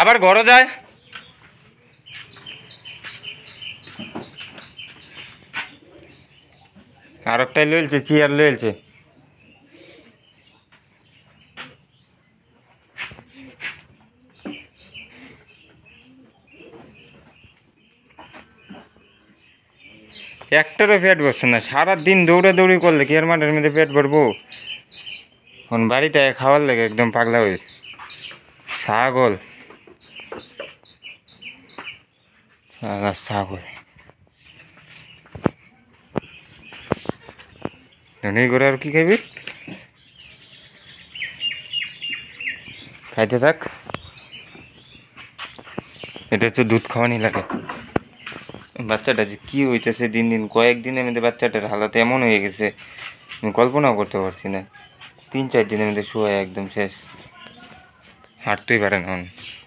আবার ঘরও যায় আর একটাই লইলছে চেয়ার লইলছে একটারও পেট ভরছে না সারাদিন দৌড়াদৌড়ি করলে কি আর মাঠের মধ্যে পেট ভরবো এখন বাড়িতে খাওয়ার লেগে একদম পাগলা হয়েছে ছাগল আর ছাগল ননির ঘরে আর কি খাইবি খাইতে থাক এটা হচ্ছে দুধ খাওয়ানি লাগে বাচ্চাটা যে কী হইতেছে দিন দিন কয়েকদিনের মধ্যে বাচ্চাটার হালত এমন হয়ে গেছে আমি কল্পনাও করতে পারছি না তিন চার দিনের মধ্যে শুয়ে একদম শেষ হাঁটতেই পারে না